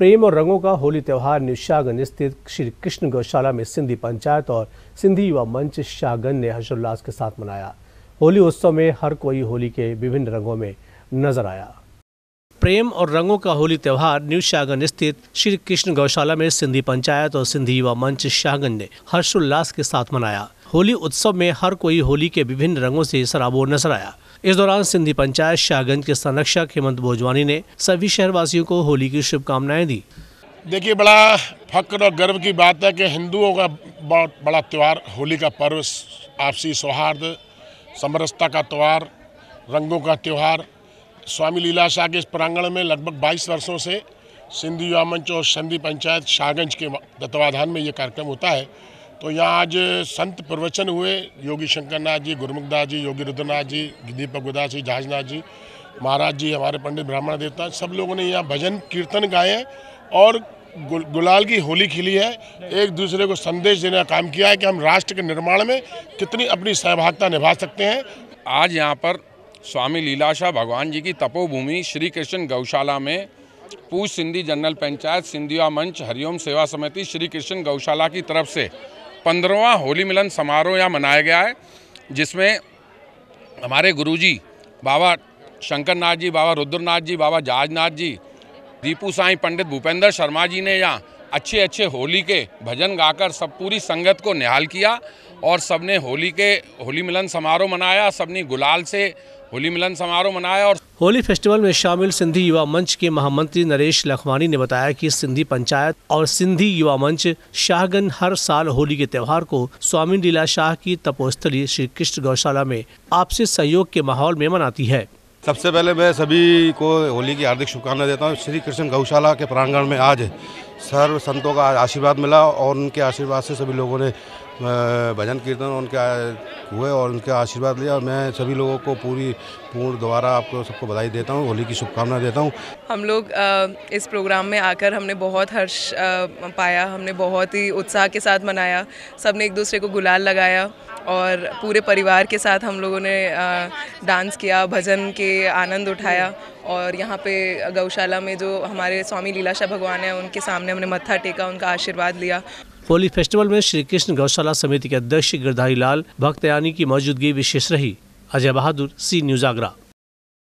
प्रेम और रंगों का होली त्यौहार निशागंज शाहगंज स्थित श्री कृष्ण गौशाला में सिंधी पंचायत और सिंधी युवा मंच शाहगंज ने हर्षोल्लास के साथ मनाया होली उत्सव में हर कोई होली के विभिन्न रंगों में नजर आया प्रेम और रंगों का होली त्यौहार न्यू शाहगंज स्थित श्री कृष्ण गौशाला में सिंधी पंचायत और सिंधी युवा मंच शाहगंज ने हर्षोल्लास के साथ मनाया होली उत्सव में हर कोई होली के विभिन्न रंगों से सराबोर नजर आया इस दौरान सिंधी पंचायत शाहगंज के संरक्षक हेमंत भोजवानी ने सभी शहरवासियों को होली की शुभकामनाएं दी देखिए बड़ा फक्र और गर्व की बात है कि हिंदुओं का बहुत बड़ा त्यौहार होली का पर्व आपसी सौहार्द समरसता का त्यौहार रंगों का त्यौहार स्वामी लीला शाह के इस प्रांगण में लगभग 22 वर्षों से सिंधु युवा मंच और सिंधी पंचायत शाहगंज के तत्वाधान में ये कार्यक्रम होता है तो यहाँ आज संत प्रवचन हुए योगी शंकर नाथ जी गुरुमुखदास जी योगी रुद्रनाथ जी दीपक गुदास जी जहाजनाथ जी महाराज जी हमारे पंडित ब्राह्मण देवता सब लोगों ने यहाँ भजन कीर्तन गाए और गुल, गुलाल की होली खिली है एक दूसरे को संदेश देने का काम किया है कि हम राष्ट्र के निर्माण में कितनी अपनी सहभागिता निभा सकते हैं आज यहाँ पर स्वामी लीलाशाह भगवान जी की तपोभूमि श्री कृष्ण गौशाला में पूछ सिंधी जनरल पंचायत सिंधिया मंच हरिओम सेवा समिति श्री कृष्ण गौशाला की तरफ से पंद्रवा होली मिलन समारोह यहाँ मनाया गया है जिसमें हमारे गुरुजी बाबा शंकर नाथ जी बाबा रुद्रनाथ जी बाबा जहाजनाथ जी दीपू साई पंडित भूपेंद्र शर्मा जी ने यहाँ अच्छे अच्छे होली के भजन गाकर सब पूरी संगत को निहाल किया और सबने होली के होली मिलन समारोह मनाया सबने गुलाल से होली मिलन समारोह मनाया और होली फेस्टिवल में शामिल सिंधी युवा मंच के महामंत्री नरेश लखवानी ने बताया कि सिंधी पंचायत और सिंधी युवा मंच शाहगन हर साल होली के त्यौहार को स्वामी लीला शाह की तपोस्थली श्री कृष्ण गौशाला में आपसी सहयोग के माहौल में मनाती है सबसे पहले मैं सभी को होली की हार्दिक शुभकामना देता हूँ श्री कृष्ण गौशाला के प्रांगण में आज सर्व संतों का आशीर्वाद मिला और उनके आशीर्वाद से सभी लोगों ने भजन कीर्तन उनके हुए और उनके आशीर्वाद लिया और मैं सभी लोगों को पूरी पूर्ण द्वारा आपको सबको बधाई देता हूँ होली की शुभकामना देता हूँ हम लोग इस प्रोग्राम में आकर हमने बहुत हर्ष पाया हमने बहुत ही उत्साह के साथ मनाया सब ने एक दूसरे को गुलाल लगाया और पूरे परिवार के साथ हम लोगों ने डांस किया भजन के आनंद उठाया और यहाँ पे गौशाला में जो हमारे स्वामी लीलाशाह भगवान हैं उनके सामने हमने मत्था टेका उनका आशीर्वाद लिया होली फेस्टिवल में श्री कृष्ण गौशाला समिति के अध्यक्ष गिरधारी लाल भक्तयानी की मौजूदगी विशेष रही अजय बहादुर सी न्यूज आगरा